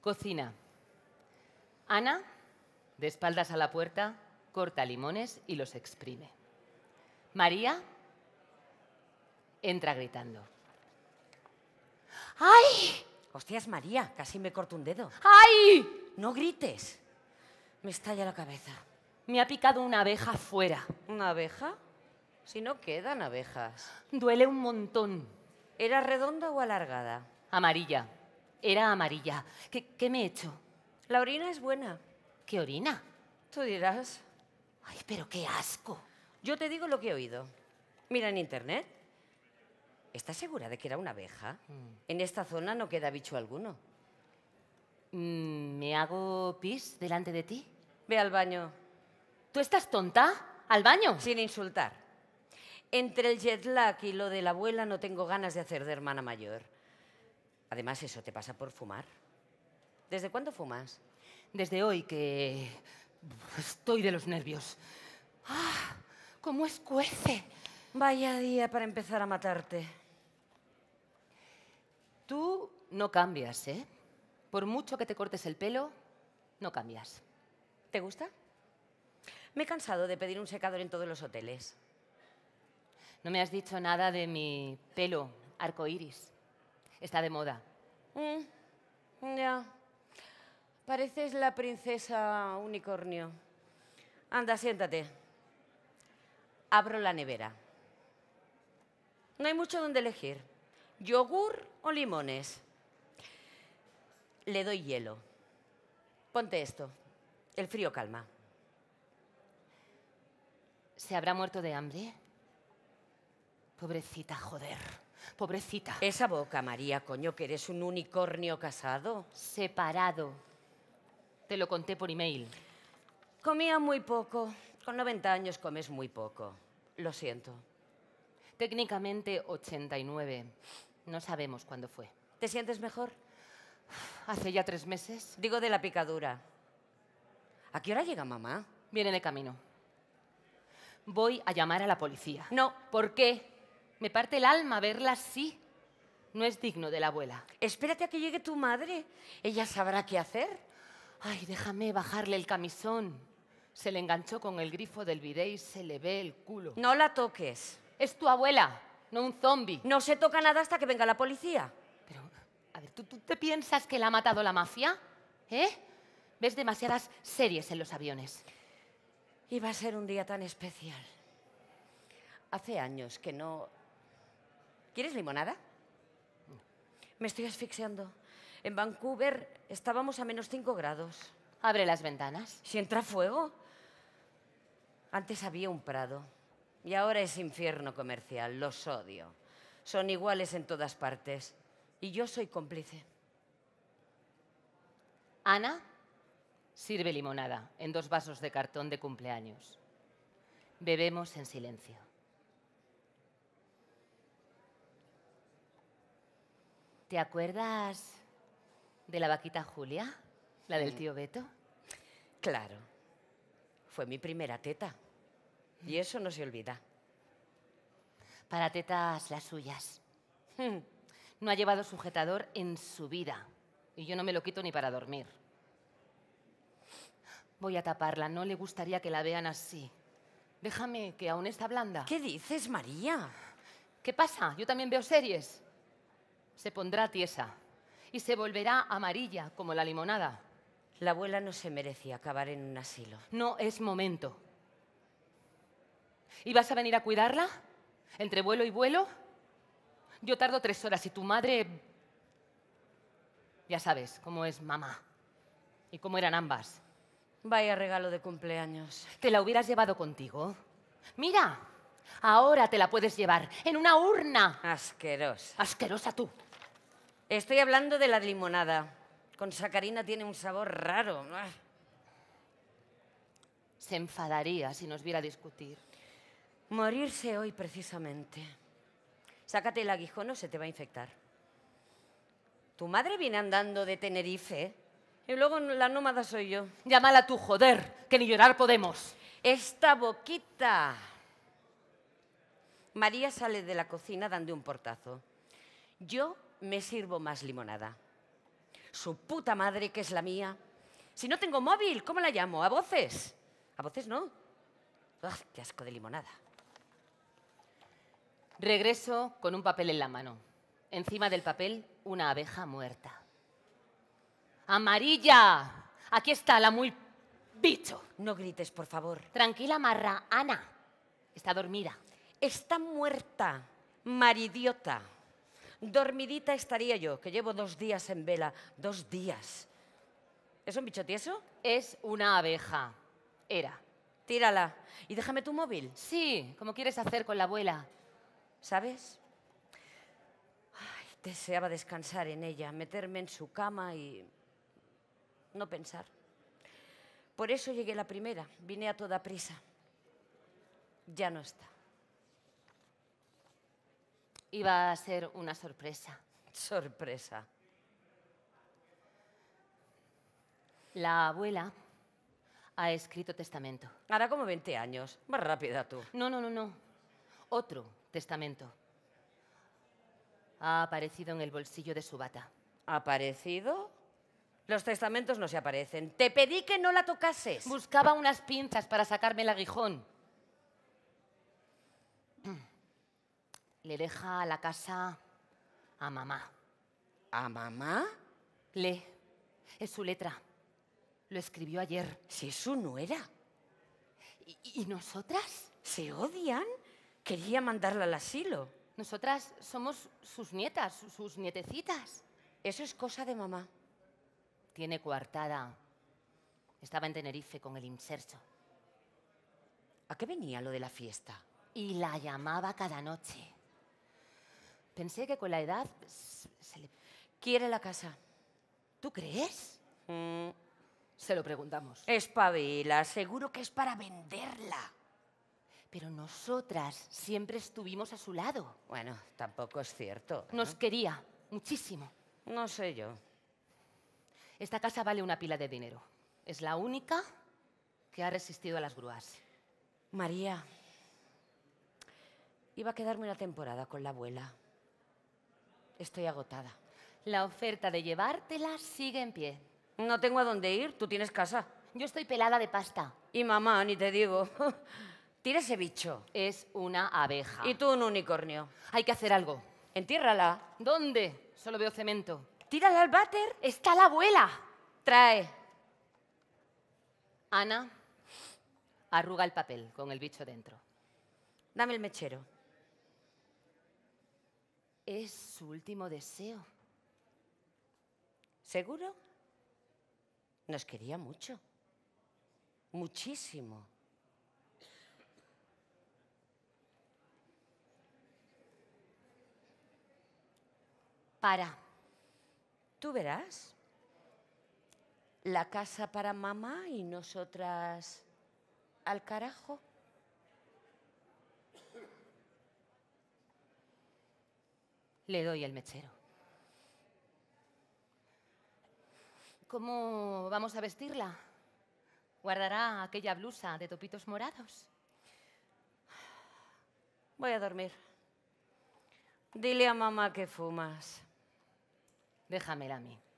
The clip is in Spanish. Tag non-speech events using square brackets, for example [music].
Cocina. Ana, de espaldas a la puerta, corta limones y los exprime. María entra gritando. ¡Ay! Hostias, María, casi me corto un dedo. ¡Ay! No grites. Me estalla la cabeza. Me ha picado una abeja fuera. ¿Una abeja? Si no quedan abejas. Duele un montón. ¿Era redonda o alargada? Amarilla era amarilla. ¿Qué, me he hecho? La orina es buena. ¿Qué orina? Tú dirás. Ay, pero qué asco. Yo te digo lo que he oído. Mira en internet. ¿Estás segura de que era una abeja? Mm. En esta zona no queda bicho alguno. Mm, ¿Me hago pis delante de ti? Ve al baño. ¿Tú estás tonta? ¿Al baño? Sin insultar. Entre el jet lag y lo de la abuela no tengo ganas de hacer de hermana mayor. Además, eso te pasa por fumar. ¿Desde cuándo fumas? Desde hoy que estoy de los nervios. ¡Ah! ¿Cómo escuece? Vaya día para empezar a matarte. Tú no cambias, ¿eh? Por mucho que te cortes el pelo, no cambias. ¿Te gusta? Me he cansado de pedir un secador en todos los hoteles. No me has dicho nada de mi pelo arcoíris está de moda. Mm, ya. Pareces la princesa unicornio. Anda, siéntate. Abro la nevera. No hay mucho donde elegir. ¿Yogur o limones? Le doy hielo. Ponte esto. El frío calma. ¿Se habrá muerto de hambre? Pobrecita, joder. Pobrecita. Esa boca, María, coño, que eres un unicornio casado. Separado. Te lo conté por email. Comía muy poco. Con 90 años comes muy poco. Lo siento. Técnicamente 89. No sabemos cuándo fue. ¿Te sientes mejor? Hace ya tres meses. Digo de la picadura. ¿A qué hora llega mamá? Viene de camino. Voy a llamar a la policía. No. ¿Por qué? Me parte el alma verla así. No es digno de la abuela. Espérate a que llegue tu madre. Ella sabrá qué hacer. Ay, déjame bajarle el camisón. Se le enganchó con el grifo del bidé y se le ve el culo. No la toques. Es tu abuela, no un zombi. No se toca nada hasta que venga la policía. Pero, a ver, ¿tú, te piensas que la ha matado la mafia? ¿Eh? Ves demasiadas series en los aviones. Iba a ser un día tan especial. Hace años que no ¿Quieres limonada? Me estoy asfixiando. En Vancouver estábamos a menos 5 grados. Abre las ventanas. Si entra fuego. Antes había un prado y ahora es infierno comercial. Los odio. Son iguales en todas partes y yo soy cómplice. Ana sirve limonada en dos vasos de cartón de cumpleaños. Bebemos en silencio. ¿Te acuerdas de la vaquita Julia? ¿La del mm. tío Beto? Claro. Fue mi primera teta. Y eso no se olvida. Para tetas las suyas. Hmm. No ha llevado sujetador en su vida. Y yo no me lo quito ni para dormir. Voy a taparla. No le gustaría que la vean así. Déjame, que aún está blanda. ¿Qué dices, María? ¿Qué pasa? Yo también veo series se pondrá tiesa y se volverá amarilla como la limonada. La abuela no se merece acabar en un asilo. No es momento. ¿Y vas a venir a cuidarla? ¿Entre vuelo y vuelo? Yo tardo tres horas y tu madre... Ya sabes cómo es mamá y cómo eran ambas. Vaya regalo de cumpleaños. ¿Te la hubieras llevado contigo? Mira, ahora te la puedes llevar en una urna. Asquerosa. Asquerosa tú. Estoy hablando de la limonada. Con sacarina tiene un sabor raro. Ah. Se enfadaría si nos viera discutir. Morirse hoy precisamente. Sácate el aguijón o se te va a infectar. Tu madre viene andando de Tenerife y luego la nómada soy yo. Llámala tú, joder, que ni llorar podemos. Esta boquita. María sale de la cocina dando un portazo. Yo me sirvo más limonada. Su puta madre, que es la mía. Si no tengo móvil, ¿cómo la llamo? ¿A voces? A voces no. Ah, ¡Qué asco de limonada! Regreso con un papel en la mano. Encima del papel, una abeja muerta. ¡Amarilla! Aquí está la muy bicho. No grites, por favor. Tranquila, marra. Ana. Está dormida. Está muerta, maridiota. Dormidita estaría yo, que llevo dos días en vela, dos días. ¿Es un bicho tieso? Es una abeja. Era. Tírala. ¿Y déjame tu móvil? Sí, como quieres hacer con la abuela. ¿Sabes? deseaba descansar en ella, meterme en su cama y no pensar. Por eso llegué la primera, vine a toda prisa. Ya no está iba a ser una sorpresa. Sorpresa. La abuela ha escrito testamento. Hará como 20 años. Más rápida tú. No, no, no, no. Otro testamento. Ha aparecido en el bolsillo de su bata. ¿Aparecido? Los testamentos no se aparecen. Te pedí que no la tocases. Buscaba unas pinzas para sacarme el aguijón. Le deja la casa a mamá. ¿A mamá? Le. Es su letra. Lo escribió ayer. Si eso su nuera. ¿Y, nosotras? ¿Se odian? Quería mandarla al asilo. Nosotras somos sus nietas, sus nietecitas. Eso es cosa de mamá. Tiene coartada. Estaba en Tenerife con el inserto. ¿A qué venía lo de la fiesta? Y la llamaba cada noche. Pensé que con la edad se le... Quiere la casa. ¿Tú crees? Mm. Se lo preguntamos. Espabila, seguro que es para venderla. Pero nosotras siempre estuvimos a su lado. Bueno, tampoco es cierto. Nos quería muchísimo. No sé yo. Esta casa vale una pila de dinero. Es la única que ha resistido a las grúas. María, iba a quedarme una temporada con la abuela. Estoy agotada. La oferta de llevártela sigue en pie. No tengo a dónde ir, tú tienes casa. Yo estoy pelada de pasta. Y mamá, ni te digo. [laughs] Tira ese bicho. Es una abeja. Y tú un unicornio. Hay que hacer algo. Entiérrala. ¿Dónde? Solo veo cemento. Tírala al váter. Está la abuela. Trae. Ana arruga el papel con el bicho dentro. Dame el mechero. Es su último deseo. ¿Seguro? Nos quería mucho. Muchísimo. Para. Tú verás. La casa para mamá y nosotras al carajo. le doy el mechero. ¿Cómo vamos a vestirla? ¿Guardará aquella blusa de topitos morados? Voy a dormir. Dile a mamá que fumas. Déjamela a mí.